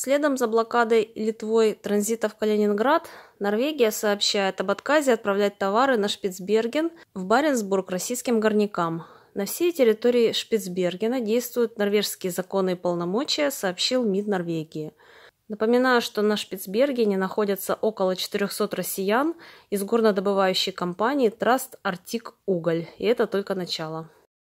Следом за блокадой Литвой транзита в Калининград Норвегия сообщает об отказе отправлять товары на Шпицберген в Баренцбург российским горнякам. На всей территории Шпицбергена действуют норвежские законы и полномочия, сообщил МИД Норвегии. Напоминаю, что на Шпицбергене находятся около 400 россиян из горнодобывающей компании Траст Артик Уголь. И это только начало.